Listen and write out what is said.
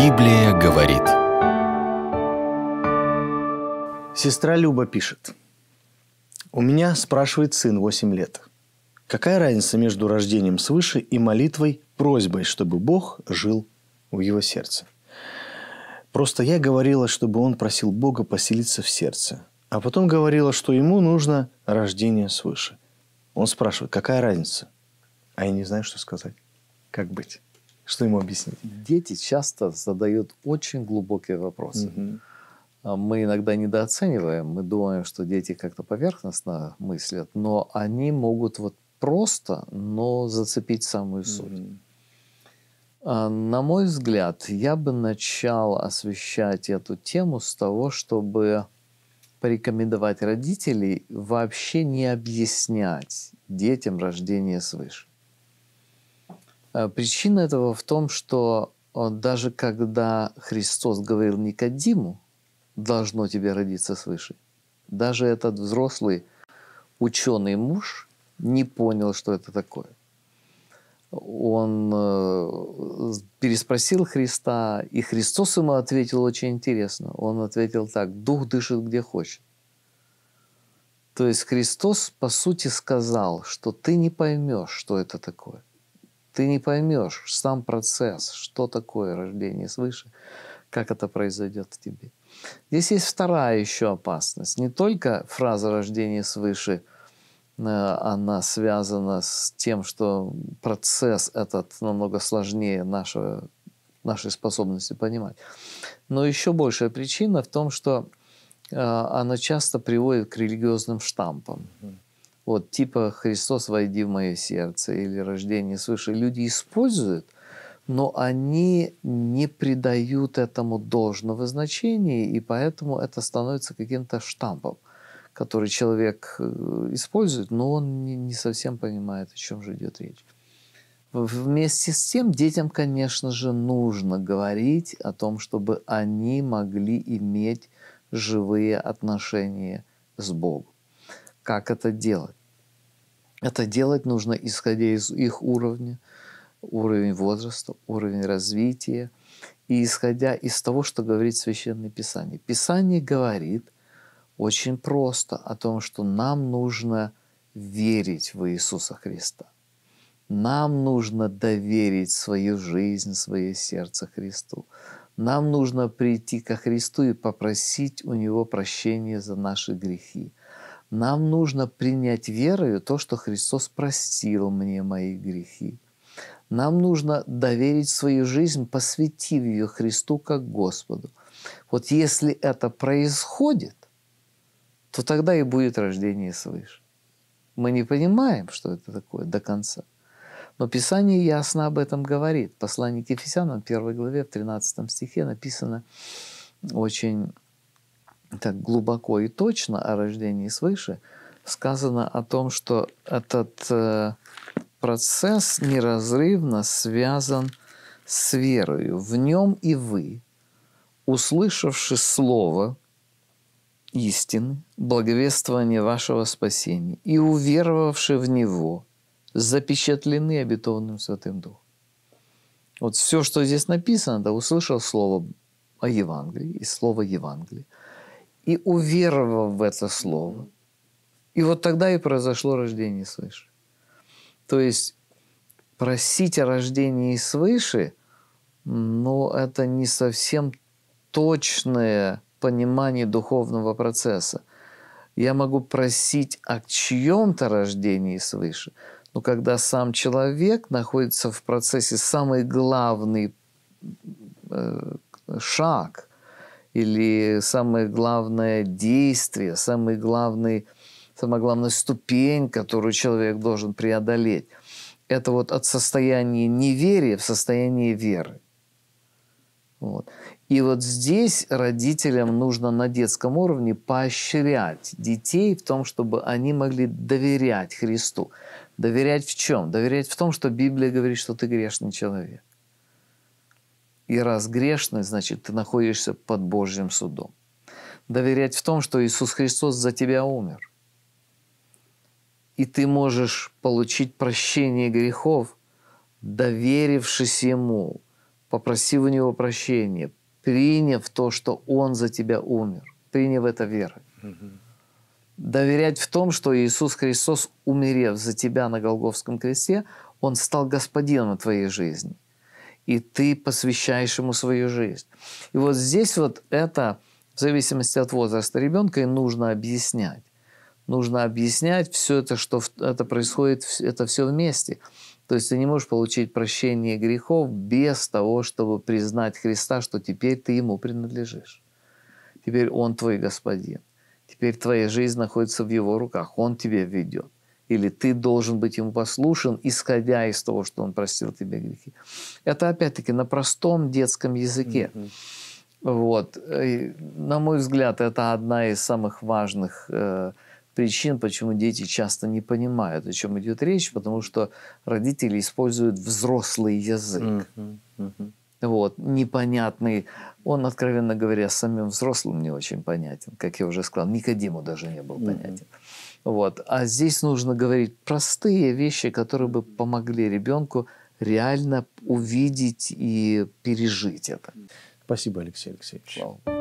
Библия говорит. Сестра Люба пишет. У меня спрашивает сын 8 лет. Какая разница между рождением свыше и молитвой, просьбой, чтобы Бог жил в его сердце? Просто я говорила, чтобы он просил Бога поселиться в сердце. А потом говорила, что ему нужно рождение свыше. Он спрашивает, какая разница? А я не знаю, что сказать. Как быть? Что ему объяснить? Дети часто задают очень глубокие вопросы. Угу. Мы иногда недооцениваем, мы думаем, что дети как-то поверхностно мыслят, но они могут вот просто, но зацепить самую суть. Угу. На мой взгляд, я бы начал освещать эту тему с того, чтобы порекомендовать родителей вообще не объяснять детям рождение свыше. Э, причина этого в том, что э, даже когда Христос говорил Никодиму, должно тебе родиться свыше, даже этот взрослый ученый муж не понял, что это такое. Он э, переспросил Христа, и Христос ему ответил очень интересно. Он ответил так, «Дух дышит где хочет». То есть Христос, по сути, сказал, что ты не поймешь, что это такое. Ты не поймешь сам процесс, что такое рождение свыше, как это произойдет в тебе. Здесь есть вторая еще опасность. Не только фраза рождения свыше, э, она связана с тем, что процесс этот намного сложнее нашего, нашей способности понимать. Но еще большая причина в том, что э, она часто приводит к религиозным штампам вот, типа «Христос, войди в мое сердце» или «Рождение свыше». Люди используют, но они не придают этому должного значения, и поэтому это становится каким-то штампом, который человек э, использует, но он не совсем понимает, о чем же идет речь. Вместе с тем детям, конечно же, нужно говорить о том, чтобы они могли иметь живые отношения с Богом. Как это делать? Это делать нужно, исходя из их уровня, уровень возраста, уровень развития, и исходя из того, что говорит Священное Писание. Писание говорит очень просто о том, что нам нужно верить в Иисуса Христа. Нам нужно доверить свою жизнь, свое сердце Христу. Нам нужно прийти ко Христу и попросить у Него прощения за наши грехи. Нам нужно принять верою то, что Христос простил мне мои грехи. Нам нужно доверить свою жизнь, посвятив ее Христу как Господу. Вот если это происходит, то тогда и будет рождение свыше. Мы не понимаем, что это такое до конца. Но Писание ясно об этом говорит. Послание к Ефесянам, 1 главе, в 13 стихе написано очень так глубоко и точно о рождении свыше, сказано о том, что этот э, процесс неразрывно связан с верою. В нем и вы, услышавши слово истины, благовествование вашего спасения и уверовавши в него, запечатлены обетованным Святым Духом. Вот все, что здесь написано, да, услышал слово о Евангелии и слово Евангелия – и уверовав в это слово. И вот тогда и произошло рождение свыше. То есть просить о рождении свыше, но это не совсем точное понимание духовного процесса. Я могу просить о чьем-то рождении свыше, но когда сам человек находится в процессе, самый главный э, шаг – или самое главное действие, самый главный, самая главная ступень, которую человек должен преодолеть. Это вот от состояния неверия в состояние веры. Вот. И вот здесь родителям нужно на детском уровне поощрять детей в том, чтобы они могли доверять Христу. Доверять в чем? Доверять в том, что Библия говорит, что ты грешный человек и раз грешный, значит, ты находишься под Божьим судом. Доверять в том, что Иисус Христос за тебя умер. И ты можешь получить прощение грехов, доверившись Ему, попросив у Него прощения, приняв то, что Он за тебя умер, приняв это верой. Доверять в том, что Иисус Христос, умерев за тебя на Голговском кресте, Он стал господином твоей жизни – и ты посвящаешь ему свою жизнь. И вот здесь вот это, в зависимости от возраста ребенка, и нужно объяснять. Нужно объяснять все это, что это происходит, это все вместе. То есть ты не можешь получить прощение грехов без того, чтобы признать Христа, что теперь ты ему принадлежишь. Теперь он твой господин. Теперь твоя жизнь находится в его руках. Он тебя ведет или ты должен быть ему послушен, исходя из того, что он простил тебе грехи. Это опять-таки на простом детском языке. Mm-hmm. Вот. И, на мой взгляд, это одна из самых важных э, причин, почему дети часто не понимают, о чем идет речь, потому что родители используют взрослый язык. Mm-hmm. Mm-hmm. Вот, непонятный. Он, откровенно говоря, самим взрослым не очень понятен, как я уже сказал. Никодиму даже не был понятен. Mm-hmm. Вот. А здесь нужно говорить простые вещи, которые бы помогли ребенку реально увидеть и пережить это. Спасибо, Алексей Алексеевич. Слава.